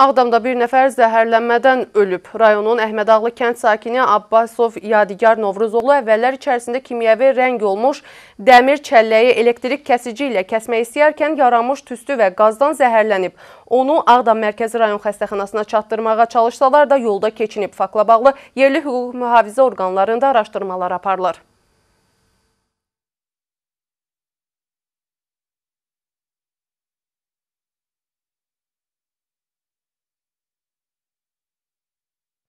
Ağdamda bir nəfər zəhərlənmədən ölüb. Rayonun Əhmədağlı kənd sakini Abbasov Yadigar Novruzoğlu əvvəllər içərisində kimyəvi rəng olmuş dəmir çəlləyi elektrik kəsici ilə kəsmək istəyərkən yaranmış tüstü və qazdan zəhərlənib. Onu Ağdam Mərkəzi rayon xəstəxanasına çatdırmağa çalışsalar da yolda keçinib. Fakla bağlı yerli hüquq mühafizə orqanlarında araşdırmalar aparılır.